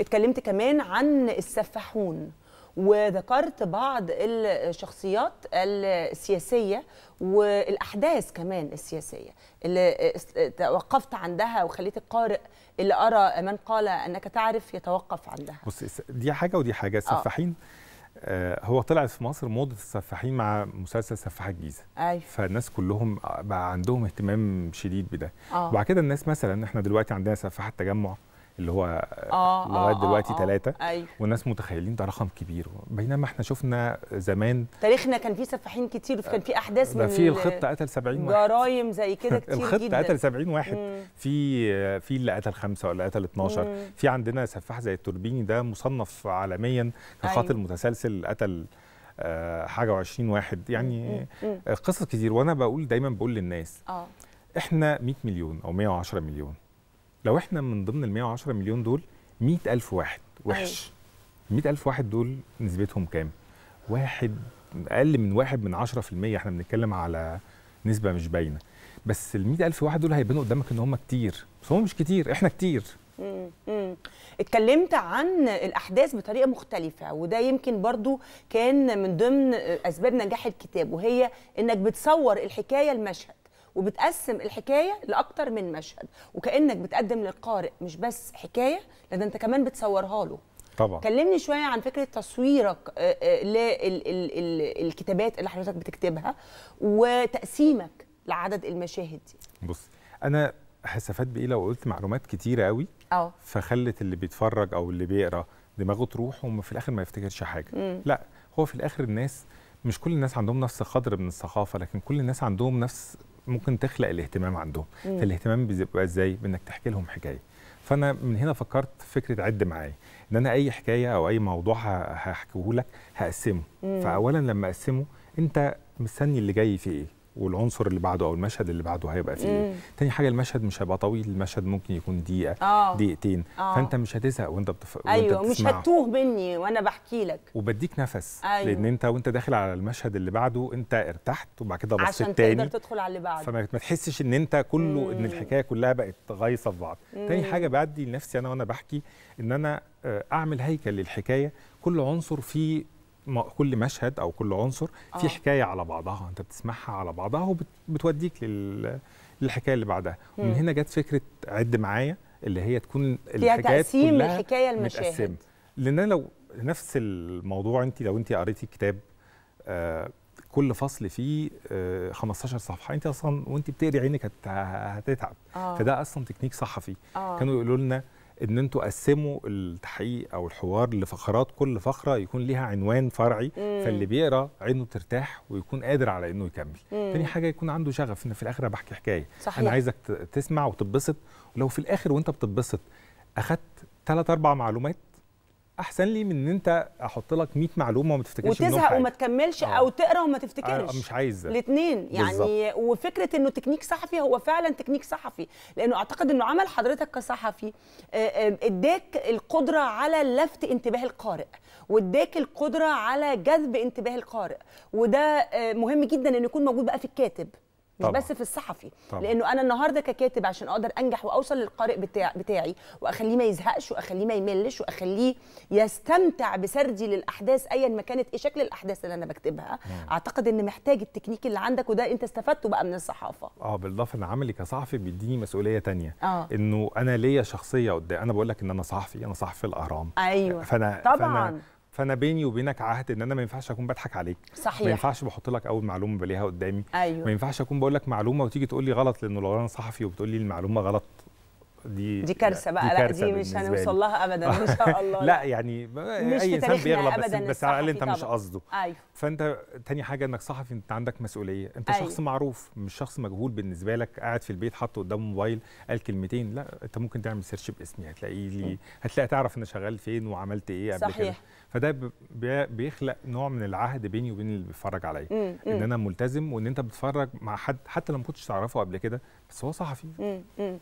اتكلمت كمان عن السفاحون وذكرت بعض الشخصيات السياسية والأحداث كمان السياسية اللي توقفت عندها وخليت القارئ اللي أرى من قال أنك تعرف يتوقف عندها بص دي حاجة ودي حاجة آه. السفاحين آه. هو طلعت في مصر موضة السفاحين مع مسلسل سفاح الجيزة أيوة. فالناس كلهم بقى عندهم اهتمام شديد بده آه. وبعد كده الناس مثلا احنا دلوقتي عندنا سفاح التجمع اللي هو آه لغايه آه دلوقتي ثلاثه آه آه أيوه. والناس متخيلين ده رقم كبير بينما احنا شفنا زمان تاريخنا كان فيه سفاحين كتير وكان فيه احداث من في الخطه قتل 70 واحد جرايم زي كده كتير الخطه جدا قتل 70 واحد مم. في في اللي قتل خمسه واللي قتل 12 مم. في عندنا سفاح زي التوربيني ده مصنف عالميا كقاتل أيوه. متسلسل قتل آه، حاجه و20 واحد يعني قصص كتير وانا بقول دايما بقول للناس اه احنا 100 مليون او 110 مليون لو احنا من ضمن ال 110 مليون دول 100000 واحد وحش 100000 أيوة. واحد دول نسبتهم كام؟ واحد اقل من واحد من 10% احنا بنتكلم على نسبه مش باينه بس ال 100000 واحد دول هيبانوا قدامك ان هم كتير بس هم مش كتير احنا كتير امم اتكلمت عن الاحداث بطريقه مختلفه وده يمكن برضو كان من ضمن اسباب نجاح الكتاب وهي انك بتصور الحكايه المشهد وبتقسم الحكايه لاكتر من مشهد وكانك بتقدم للقارئ مش بس حكايه لا ده انت كمان بتصورها له طبعا كلمني شويه عن فكره تصويرك آه، آه، للكتابات اللي حضرتك بتكتبها وتقسيمك لعدد المشاهد دي بص انا هستفاد بايه لو قلت معلومات كتيره قوي اه فخلت اللي بيتفرج او اللي بيقرا دماغه تروح وفي الاخر ما يفتكرش حاجه مم. لا هو في الاخر الناس مش كل الناس عندهم نفس قدر من الثقافه لكن كل الناس عندهم نفس ممكن تخلق الاهتمام عندهم مم. فالاهتمام بيبقى ازاي بانك تحكي لهم حكايه فانا من هنا فكرت فكره عد معايا ان انا اي حكايه او اي موضوع هحكيه لك هقسمه مم. فاولا لما اقسمه انت مستني اللي جاي فيه ايه والعنصر اللي بعده او المشهد اللي بعده هيبقى فيه ايه تاني حاجه المشهد مش هيبقى طويل المشهد ممكن يكون دقيقه آه. دقيقتين أوه. فانت مش هتزهق وانت بتف... ايوه وانت مش هتتوه مني وانا بحكي لك وبديك نفس أيوة. لان انت وانت داخل على المشهد اللي بعده انت ارتحت وبعد كده بصيت عشان تاني عشان تقدر تدخل على اللي بعده فما تحسش ان انت كله مم. ان الحكايه كلها بقت غايصه في بعض تاني حاجه بعدي لنفسي انا وانا بحكي ان انا آه، اعمل هيكل للحكايه كل عنصر فيه كل مشهد او كل عنصر آه. في حكايه على بعضها انت بتسمعها على بعضها وبتوديك للحكايه اللي بعدها مم. ومن هنا جت فكره عد معايا اللي هي تكون فيها تقسيم كلها الحكايه المشاهد متقسمة. لان لو نفس الموضوع انت لو انت قريتي كتاب آه كل فصل فيه 15 آه، صفحه انت اصلا وانت بتقري عينك هتتعب آه. فده اصلا تكنيك صحفي آه. كانوا يقولوا لنا ان انتوا قسموا التحقيق او الحوار لفقرات كل فقره يكون ليها عنوان فرعي مم. فاللي بيقرا عينه ترتاح ويكون قادر على انه يكمل مم. تاني حاجه يكون عنده شغف ان في الاخر انا بحكي حكايه صحيح. انا عايزك تسمع وتتبسط ولو في الاخر وانت بتتبسط اخدت ثلاث اربع معلومات احسن لي من ان انت احط لك 100 معلومه وما تفتكرش وتزهق وما تكملش أوه. او تقرا وما تفتكرش آه، مش عايز الاثنين يعني بالزبط. وفكره انه تكنيك صحفي هو فعلا تكنيك صحفي لانه اعتقد انه عمل حضرتك كصحفي آه، آه، اداك القدره على لفت انتباه القارئ واداك القدره على جذب انتباه القارئ وده مهم جدا انه يكون موجود بقى في الكاتب مش طبعا. بس في الصحفي طبعا. لانه انا النهارده ككاتب عشان اقدر انجح واوصل للقارئ بتاع بتاعي واخليه ما يزهقش واخليه ما يملش واخليه يستمتع بسردي للاحداث ايا ما كانت ايه شكل الاحداث اللي انا بكتبها مم. اعتقد ان محتاج التكنيك اللي عندك وده انت استفدته بقى من الصحافه اه بالاضافه ان عملي كصحفي بيديني مسؤوليه تانية آه. انه انا ليا شخصيه قدام انا بقول لك ان انا صحفي انا صحفي الاهرام ايوه فانا طبعا فأنا فانا بيني وبينك عهد ان انا ما ينفعش اكون بضحك عليك صحيح ما ينفعش بحط لك اول معلومه بليها قدامي أيوه. ما ينفعش اكون بقول لك معلومه وتيجي تقول لي غلط لانه لو انا صحفي وبتقول لي المعلومه غلط دي دي كارثه يعني بقى دي كارثة لا دي مش هنوصل لها ابدا ان شاء الله لا يعني مش اي انسان بيغلط بس, بس على الاقل انت مش قصده أيوه. فانت تاني حاجه انك صحفي انت عندك مسؤوليه انت أيوه. شخص معروف مش شخص مجهول بالنسبه لك قاعد في البيت حاطه قدامه موبايل قال كلمتين لا انت ممكن تعمل سيرش باسمي هتلاقيه لي هتلاقي تعرف انا شغال فين وعملت ايه قبل صحيح. كده فده بيخلق نوع من العهد بيني وبين اللي بيتفرج عليا ان انا ملتزم وان انت بتتفرج مع حد حتى لو ما كنتش تعرفه قبل كده بس هو صحفي